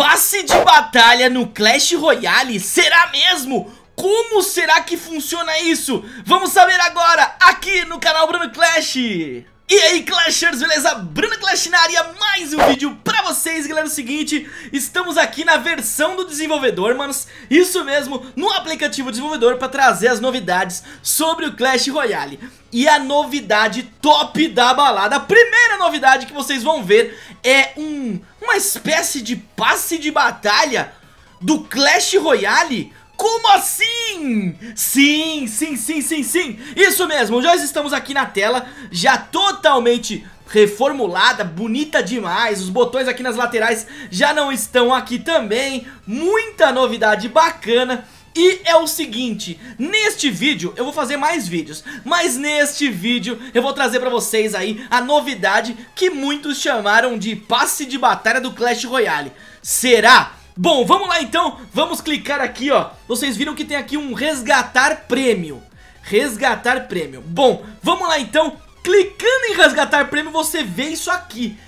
passe de batalha no Clash Royale? Será mesmo? Como será que funciona isso? Vamos saber agora, aqui no canal Bruno Clash! E aí Clashers, beleza? Bruno Clash na área, mais um vídeo pra vocês, galera, é o seguinte Estamos aqui na versão do desenvolvedor, manos Isso mesmo, no aplicativo desenvolvedor pra trazer as novidades sobre o Clash Royale E a novidade top da balada, a primeira novidade que vocês vão ver é um uma espécie de passe de batalha do Clash Royale? Como assim? Sim, sim, sim, sim, sim. Isso mesmo, Já estamos aqui na tela, já totalmente reformulada, bonita demais. Os botões aqui nas laterais já não estão aqui também. Muita novidade bacana. E é o seguinte, neste vídeo eu vou fazer mais vídeos, mas neste vídeo eu vou trazer pra vocês aí a novidade que muitos chamaram de passe de batalha do Clash Royale. Será? Bom, vamos lá então, vamos clicar aqui ó, vocês viram que tem aqui um resgatar prêmio. Resgatar prêmio. Bom, vamos lá então, clicando em resgatar prêmio você vê isso aqui.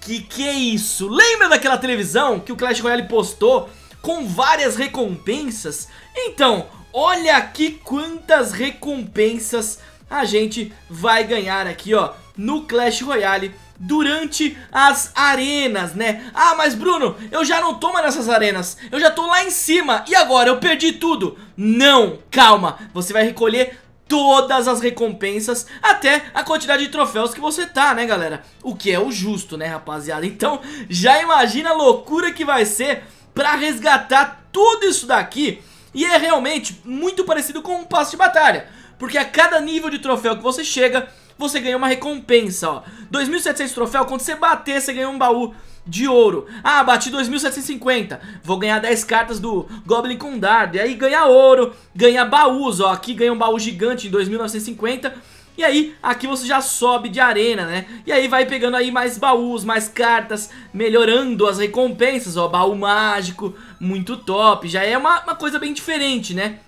Que que é isso? Lembra daquela televisão que o Clash Royale postou com várias recompensas. Então, olha aqui quantas recompensas a gente vai ganhar aqui, ó, no Clash Royale durante as arenas, né? Ah, mas Bruno, eu já não tô mais nessas arenas, eu já tô lá em cima, e agora? Eu perdi tudo! Não, calma, você vai recolher todas as recompensas até a quantidade de troféus que você tá, né galera? O que é o justo, né rapaziada? Então já imagina a loucura que vai ser para resgatar tudo isso daqui. E é realmente muito parecido com um passo de batalha. Porque a cada nível de troféu que você chega, você ganha uma recompensa, ó. 2.700 troféu, quando você bater, você ganha um baú de ouro. Ah, bati 2.750, vou ganhar 10 cartas do Goblin Condado. E aí ganha ouro, ganha baús, ó. Aqui ganha um baú gigante em 2.950 e aí, aqui você já sobe de arena, né? E aí vai pegando aí mais baús, mais cartas, melhorando as recompensas, ó, baú mágico, muito top. Já é uma, uma coisa bem diferente, né?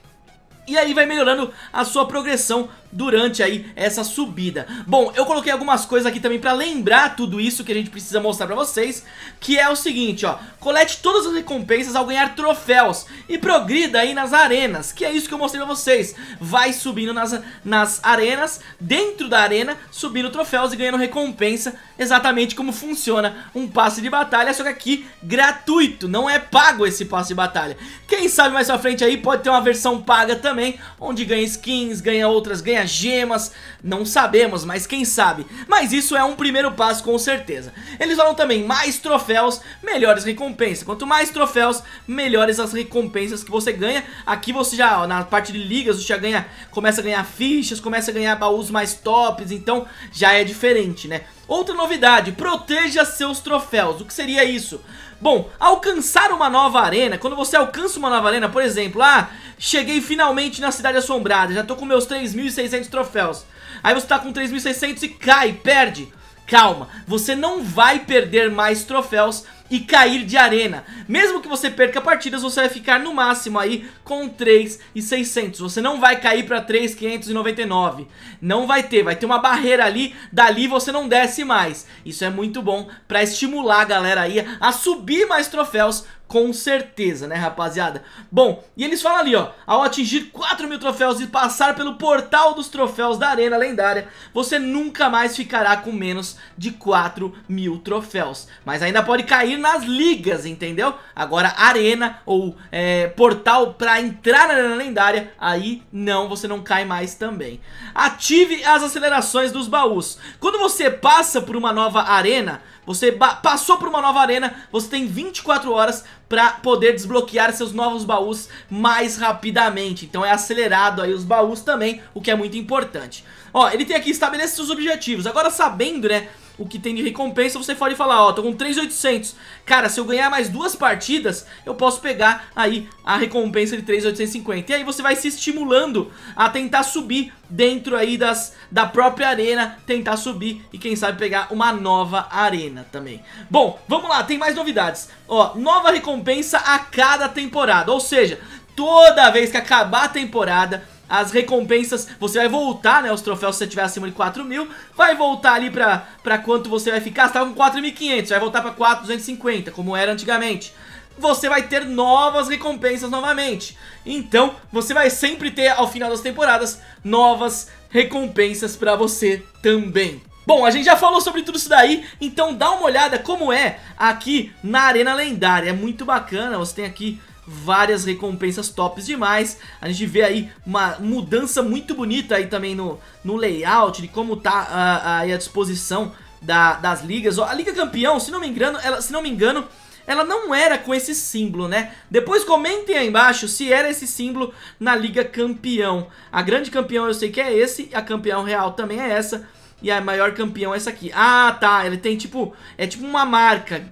E aí vai melhorando a sua progressão durante aí essa subida. Bom, eu coloquei algumas coisas aqui também pra lembrar tudo isso que a gente precisa mostrar pra vocês, que é o seguinte, ó, colete todas as recompensas ao ganhar troféus e progrida aí nas arenas, que é isso que eu mostrei pra vocês, vai subindo nas, nas arenas, dentro da arena, subindo troféus e ganhando recompensa, exatamente como funciona um passe de batalha, só que aqui gratuito, não é pago esse passe de batalha. Quem sabe mais pra frente aí pode ter uma versão paga também, onde ganha skins, ganha outras, ganha ganha gemas, não sabemos, mas quem sabe. Mas isso é um primeiro passo com certeza. Eles falam também, mais troféus, melhores recompensas. Quanto mais troféus, melhores as recompensas que você ganha. Aqui você já, ó, na parte de ligas, você já ganha, começa a ganhar fichas, começa a ganhar baús mais tops, então já é diferente, né? Outra novidade, proteja seus troféus. O que seria isso? Bom, alcançar uma nova arena, quando você alcança uma nova arena, por exemplo, ah, cheguei finalmente na Cidade Assombrada, já tô com meus 3.600 troféus. Aí você tá com 3.600 e cai, perde. Calma, você não vai perder mais troféus e cair de arena. Mesmo que você perca partidas, você vai ficar no máximo aí com 3,600. Você não vai cair para 3,599. Não vai ter, vai ter uma barreira ali, dali você não desce mais. Isso é muito bom para estimular a galera aí a subir mais troféus com certeza, né rapaziada? Bom, e eles falam ali, ó, ao atingir 4 mil troféus e passar pelo portal dos troféus da Arena Lendária, você nunca mais ficará com menos de 4 mil troféus. Mas ainda pode cair nas ligas, entendeu? Agora, Arena ou é, portal pra entrar na Arena Lendária, aí não, você não cai mais também. Ative as acelerações dos baús. Quando você passa por uma nova arena, você passou por uma nova arena, você tem 24 horas para poder desbloquear seus novos baús mais rapidamente. Então é acelerado aí os baús também, o que é muito importante. Ó, ele tem aqui estabelecidos os objetivos. Agora sabendo, né, o que tem de recompensa, você pode falar, ó, tô com 3,800. Cara, se eu ganhar mais duas partidas, eu posso pegar aí a recompensa de 3,850. E aí você vai se estimulando a tentar subir dentro aí das, da própria arena, tentar subir e quem sabe pegar uma nova arena também. Bom, vamos lá, tem mais novidades. Ó, nova recompensa a cada temporada, ou seja, toda vez que acabar a temporada as recompensas, você vai voltar, né, os troféus se você tiver acima de 4 mil, vai voltar ali pra, pra quanto você vai ficar, você tava tá com 4.500, vai voltar pra 4.250, como era antigamente você vai ter novas recompensas novamente. Então, você vai sempre ter, ao final das temporadas, novas recompensas pra você também. Bom, a gente já falou sobre tudo isso daí, então dá uma olhada como é aqui na Arena Lendária. É muito bacana, você tem aqui várias recompensas tops demais. A gente vê aí uma mudança muito bonita aí também no, no layout, de como tá a, ah, a, a disposição da, das ligas. Ó, a Liga Campeão, se não me engano, ela, se não me engano, ela não era com esse símbolo, né? Depois comentem aí embaixo se era esse símbolo na Liga Campeão. A grande campeão eu sei que é esse, a campeão real também é essa. E a maior campeão é essa aqui. Ah, tá, ele tem tipo... É tipo uma marca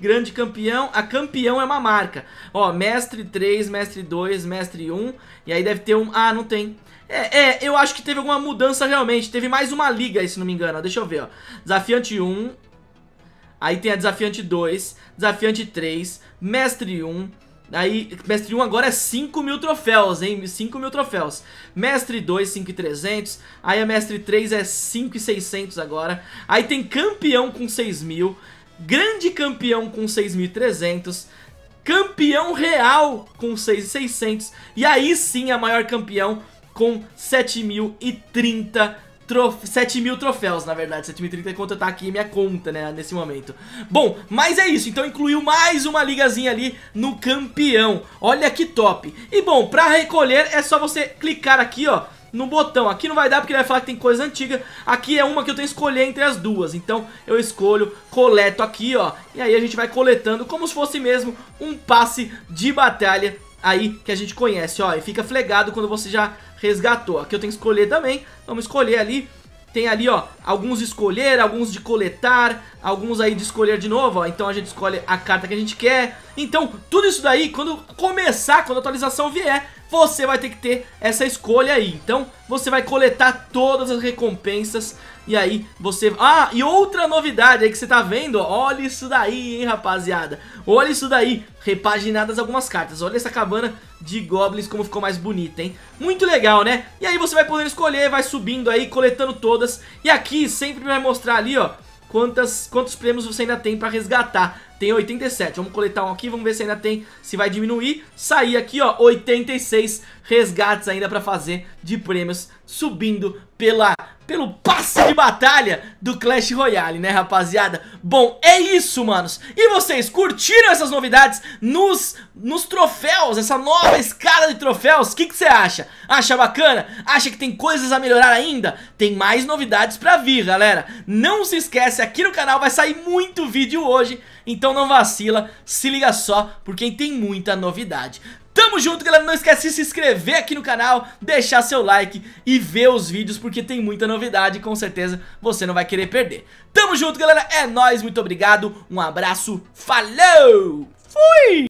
grande campeão. A campeão é uma marca. Ó, mestre 3, mestre 2, mestre 1. E aí deve ter um... Ah, não tem. É, é, eu acho que teve alguma mudança realmente. Teve mais uma liga, aí, se não me engano. deixa eu ver, ó. Desafiante 1. Aí tem a desafiante 2. Desafiante 3. Mestre 1. Aí, mestre 1 agora é 5 mil troféus, hein? 5 mil troféus. Mestre 2, 5,300. Aí a mestre 3 é 5,600 agora. Aí tem campeão com 6 mil grande campeão com 6.300, campeão real com 6.600 e aí sim a maior campeão com 7.030 trof mil troféus, na verdade, 7.030 é quanto tá aqui minha conta, né, nesse momento. Bom, mas é isso, então incluiu mais uma ligazinha ali no campeão, olha que top. E bom, pra recolher é só você clicar aqui, ó, no botão. Aqui não vai dar porque ele vai falar que tem coisa antiga. Aqui é uma que eu tenho que escolher entre as duas. Então eu escolho, coleto aqui, ó. E aí a gente vai coletando como se fosse mesmo um passe de batalha aí que a gente conhece, ó. E fica flegado quando você já resgatou. Aqui eu tenho que escolher também. Vamos escolher ali. Tem ali, ó, alguns de escolher, alguns de coletar, alguns aí de escolher de novo, ó. Então a gente escolhe a carta que a gente quer. Então, tudo isso daí, quando começar, quando a atualização vier, você vai ter que ter essa escolha aí. Então, você vai coletar todas as recompensas e aí você... Ah, e outra novidade aí que você tá vendo, olha isso daí, hein, rapaziada. Olha isso daí, repaginadas algumas cartas. Olha essa cabana de goblins como ficou mais bonita, hein. Muito legal, né? E aí você vai poder escolher, vai subindo aí, coletando todas. E aqui sempre vai mostrar ali, ó quantas, quantos prêmios você ainda tem pra resgatar. Tem 87, vamos coletar um aqui, vamos ver se ainda tem, se vai diminuir. Sair aqui, ó, 86 resgates ainda pra fazer de prêmios, subindo pela pelo passe de batalha do Clash Royale, né rapaziada? Bom, é isso, manos. E vocês curtiram essas novidades nos, nos troféus, essa nova escala de troféus? O que você acha? Acha bacana? Acha que tem coisas a melhorar ainda? Tem mais novidades pra vir, galera. Não se esquece, aqui no canal vai sair muito vídeo hoje então não vacila, se liga só, porque tem muita novidade. Tamo junto, galera. Não esquece de se inscrever aqui no canal, deixar seu like e ver os vídeos, porque tem muita novidade e com certeza você não vai querer perder. Tamo junto, galera. É nóis, muito obrigado. Um abraço, falou! Fui!